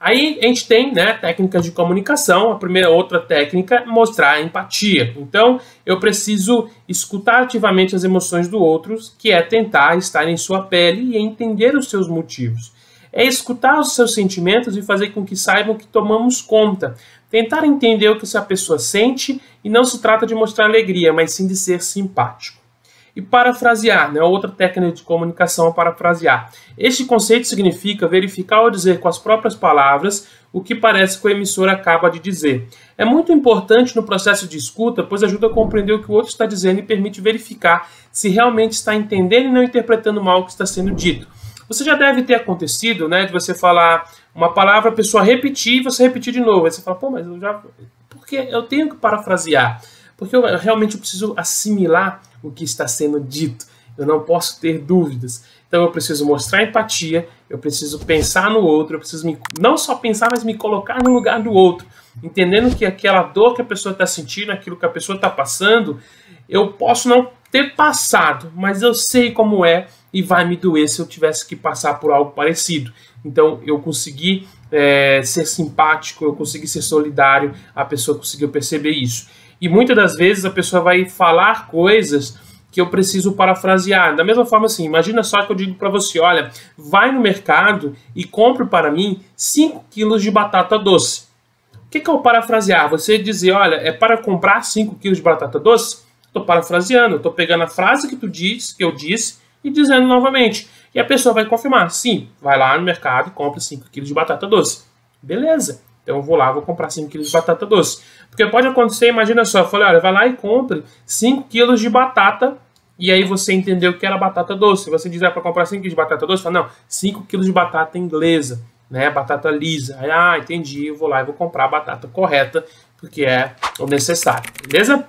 Aí a gente tem né, técnicas de comunicação. A primeira outra técnica é mostrar empatia. Então eu preciso escutar ativamente as emoções do outro, que é tentar estar em sua pele e entender os seus motivos. É escutar os seus sentimentos e fazer com que saibam que tomamos conta. Tentar entender o que essa pessoa sente e não se trata de mostrar alegria, mas sim de ser simpático. E parafrasear, né? outra técnica de comunicação é parafrasear. Este conceito significa verificar ou dizer com as próprias palavras o que parece que o emissor acaba de dizer. É muito importante no processo de escuta, pois ajuda a compreender o que o outro está dizendo e permite verificar se realmente está entendendo e não interpretando mal o que está sendo dito. Você já deve ter acontecido, né, de você falar uma palavra, a pessoa repetir e você repetir de novo. Aí você fala, pô, mas eu já. Porque eu tenho que parafrasear. Porque eu realmente preciso assimilar o que está sendo dito. Eu não posso ter dúvidas. Então eu preciso mostrar empatia, eu preciso pensar no outro, eu preciso me, não só pensar, mas me colocar no lugar do outro, entendendo que aquela dor que a pessoa está sentindo, aquilo que a pessoa está passando, eu posso não ter passado, mas eu sei como é e vai me doer se eu tivesse que passar por algo parecido. Então eu consegui é, ser simpático, eu consegui ser solidário, a pessoa conseguiu perceber isso. E muitas das vezes a pessoa vai falar coisas que eu preciso parafrasear. Da mesma forma assim, imagina só que eu digo para você, olha, vai no mercado e compre para mim 5 quilos de batata doce. O que, que é parafrasear? Você dizer, olha, é para comprar 5 quilos de batata doce? Estou parafraseando, estou pegando a frase que tu disse, que eu disse, e dizendo novamente. E a pessoa vai confirmar, sim, vai lá no mercado e compra 5 quilos de batata doce. Beleza. Então eu vou lá, vou comprar 5 quilos de batata doce. Porque pode acontecer, imagina só, eu falei, olha, vai lá e compre 5 quilos de batata e aí você entendeu que era batata doce. Você dizer ah, para comprar 5 quilos de batata doce, fala, não, 5 quilos de batata inglesa, né? Batata lisa. Aí, ah, entendi, eu vou lá e vou comprar a batata correta, porque é o necessário, beleza?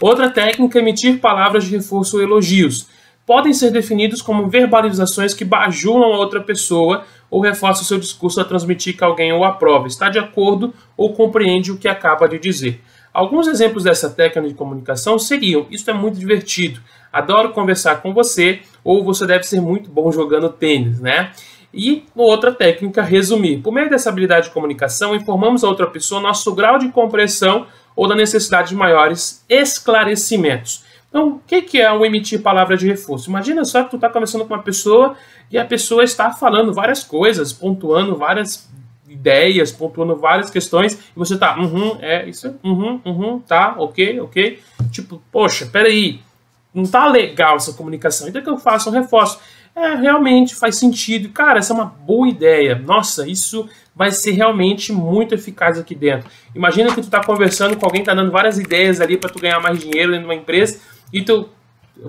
Outra técnica é emitir palavras de reforço ou elogios. Podem ser definidos como verbalizações que bajulam a outra pessoa ou reforça o seu discurso a transmitir que alguém o aprova, está de acordo ou compreende o que acaba de dizer. Alguns exemplos dessa técnica de comunicação seriam: Isso é muito divertido, adoro conversar com você, ou você deve ser muito bom jogando tênis, né? E outra técnica, resumir. Por meio dessa habilidade de comunicação, informamos a outra pessoa nosso grau de compreensão ou da necessidade de maiores esclarecimentos. Então, o que, que é o emitir palavra de reforço? Imagina só que tu está conversando com uma pessoa e a pessoa está falando várias coisas, pontuando várias ideias, pontuando várias questões, e você tá, uhum, é isso, uhum, uhum, tá, ok, ok. Tipo, poxa, peraí, não tá legal essa comunicação, então que eu faço um reforço. É, realmente faz sentido. Cara, essa é uma boa ideia. Nossa, isso vai ser realmente muito eficaz aqui dentro. Imagina que tu tá conversando com alguém, tá dando várias ideias ali para tu ganhar mais dinheiro dentro de uma empresa e tu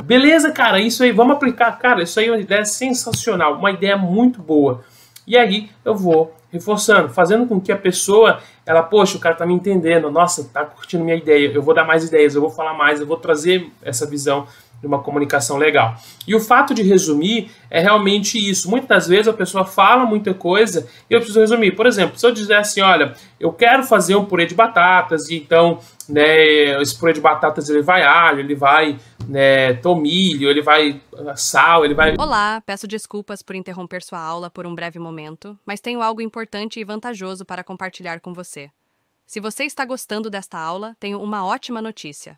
beleza, cara, isso aí, vamos aplicar, cara, isso aí é uma ideia sensacional, uma ideia muito boa. E aí eu vou reforçando, fazendo com que a pessoa, ela, poxa, o cara tá me entendendo, nossa, tá curtindo minha ideia, eu vou dar mais ideias, eu vou falar mais, eu vou trazer essa visão de uma comunicação legal. E o fato de resumir é realmente isso. Muitas vezes a pessoa fala muita coisa e eu preciso resumir. Por exemplo, se eu disser assim, olha, eu quero fazer um purê de batatas, e então né, esse purê de batatas ele vai alho, ele vai né, tomilho, ele vai ah, sal, ele vai... Olá, peço desculpas por interromper sua aula por um breve momento, mas tenho algo importante e vantajoso para compartilhar com você. Se você está gostando desta aula, tenho uma ótima notícia.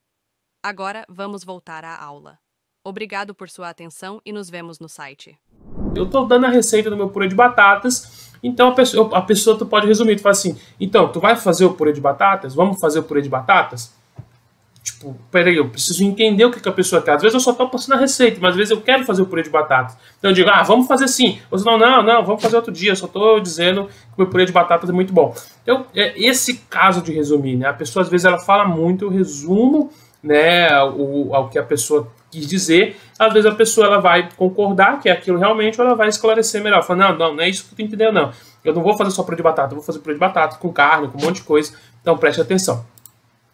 Agora vamos voltar à aula. Obrigado por sua atenção e nos vemos no site. Eu estou dando a receita do meu purê de batatas, então a pessoa, a pessoa tu pode resumir, tu fala assim, então, tu vai fazer o purê de batatas? Vamos fazer o purê de batatas? Tipo, peraí, eu preciso entender o que, que a pessoa quer. Às vezes eu só estou passando a receita, mas às vezes eu quero fazer o purê de batatas. Então eu digo, ah, vamos fazer sim. Ou não, não, não, vamos fazer outro dia. Eu só estou dizendo que o meu purê de batatas é muito bom. Então, é esse caso de resumir, né? A pessoa às vezes ela fala muito, eu resumo né, o, ao que a pessoa quis dizer. Às vezes a pessoa ela vai concordar que é aquilo realmente, ou ela vai esclarecer melhor. Falando, não, não, não é isso que tu entendeu, que entender, não. Eu não vou fazer só purê de batata, eu vou fazer purê de batata com carne, com um monte de coisa. Então preste atenção.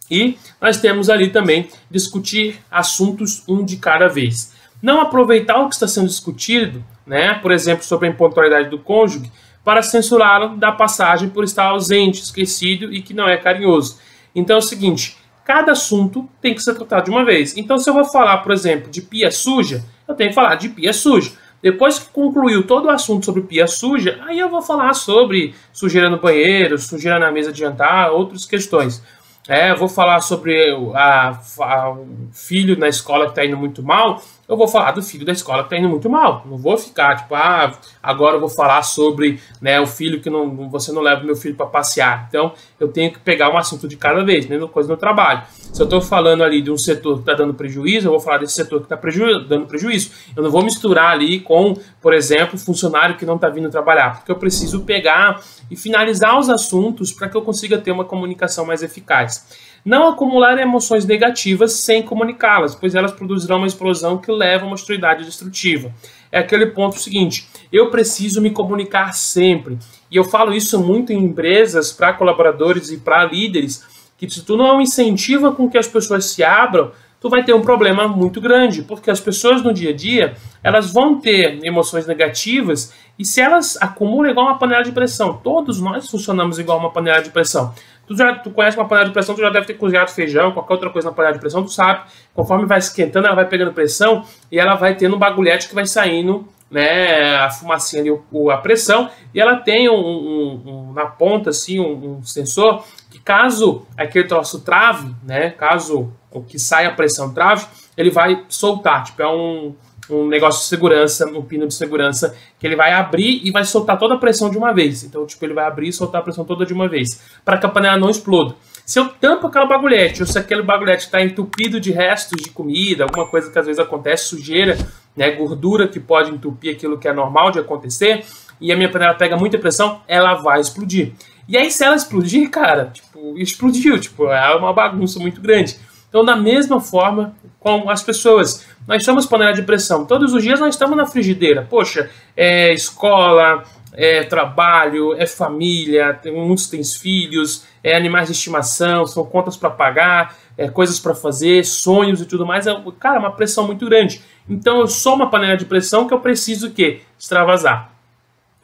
E nós temos ali também discutir assuntos um de cada vez. Não aproveitar o que está sendo discutido, né, por exemplo, sobre a impontualidade do cônjuge, para censurá-lo da passagem por estar ausente, esquecido e que não é carinhoso. Então é o seguinte, cada assunto tem que ser tratado de uma vez. Então, se eu vou falar, por exemplo, de pia suja, eu tenho que falar de pia suja. Depois que concluiu todo o assunto sobre pia suja, aí eu vou falar sobre sujeira no banheiro, sujeira na mesa de jantar, outras questões. É, eu vou falar sobre a, a, o filho na escola que está indo muito mal, eu vou falar do filho da escola que está indo muito mal. Não vou ficar, tipo, ah, agora eu vou falar sobre né, o filho que não, você não leva meu filho para passear. Então, eu tenho que pegar um assunto de cada vez, mesma coisa no trabalho. Se eu estou falando ali de um setor que está dando prejuízo, eu vou falar desse setor que está preju dando prejuízo. Eu não vou misturar ali com, por exemplo, funcionário que não está vindo trabalhar, porque eu preciso pegar e finalizar os assuntos para que eu consiga ter uma comunicação mais eficaz não acumular emoções negativas sem comunicá-las, pois elas produzirão uma explosão que leva a uma extremidade destrutiva. É aquele ponto seguinte: eu preciso me comunicar sempre. E eu falo isso muito em empresas, para colaboradores e para líderes, que se tu não incentiva com que as pessoas se abram, tu vai ter um problema muito grande, porque as pessoas no dia a dia, elas vão ter emoções negativas e se elas acumulam igual uma panela de pressão, todos nós funcionamos igual uma panela de pressão. Tu já tu conhece uma panela de pressão, tu já deve ter cozinhado feijão, qualquer outra coisa na panela de pressão, tu sabe. Conforme vai esquentando, ela vai pegando pressão e ela vai tendo um bagulhete que vai saindo, né? A fumacinha ali, o, a pressão. E ela tem um, um, um na ponta, assim, um, um, sensor que caso aquele troço trave, né? Caso o que sai a pressão trave, ele vai soltar. Tipo, é um um negócio de segurança, um pino de segurança, que ele vai abrir e vai soltar toda a pressão de uma vez. Então, tipo, ele vai abrir e soltar a pressão toda de uma vez, para que a panela não exploda. Se eu tampo aquela bagulhete, ou se aquele bagulhete está entupido de restos de comida, alguma coisa que às vezes acontece, sujeira, né, gordura que pode entupir aquilo que é normal de acontecer, e a minha panela pega muita pressão, ela vai explodir. E aí, se ela explodir, cara, tipo, explodiu, tipo, é uma bagunça muito grande. Então, da mesma forma com as pessoas. Nós somos panela de pressão. Todos os dias nós estamos na frigideira. Poxa, é escola, é trabalho, é família, tem, muitos têm filhos, é animais de estimação, são contas para pagar, é coisas para fazer, sonhos e tudo mais. É, cara, uma pressão muito grande. Então eu sou uma panela de pressão que eu preciso o quê? Extravasar.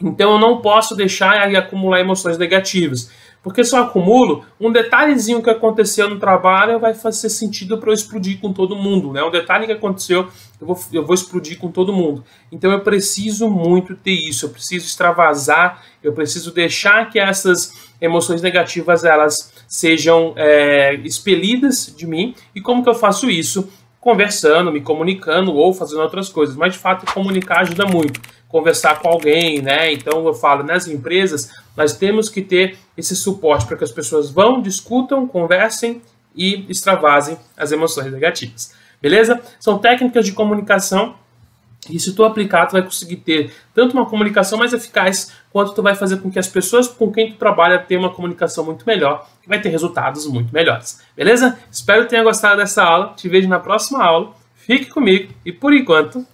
Então eu não posso deixar e acumular emoções negativas. Porque se eu acumulo, um detalhezinho que aconteceu no trabalho vai fazer sentido para eu explodir com todo mundo. Né? Um detalhe que aconteceu, eu vou, eu vou explodir com todo mundo. Então eu preciso muito ter isso, eu preciso extravasar, eu preciso deixar que essas emoções negativas elas sejam é, expelidas de mim. E como que eu faço isso? Conversando, me comunicando ou fazendo outras coisas. Mas de fato, comunicar ajuda muito conversar com alguém, né? Então eu falo, nas empresas, nós temos que ter esse suporte para que as pessoas vão, discutam, conversem e extravasem as emoções negativas. Beleza? São técnicas de comunicação e se tu aplicar, tu vai conseguir ter tanto uma comunicação mais eficaz, quanto tu vai fazer com que as pessoas com quem tu trabalha tenham uma comunicação muito melhor e vai ter resultados muito melhores. Beleza? Espero que tenha gostado dessa aula. Te vejo na próxima aula. Fique comigo e por enquanto,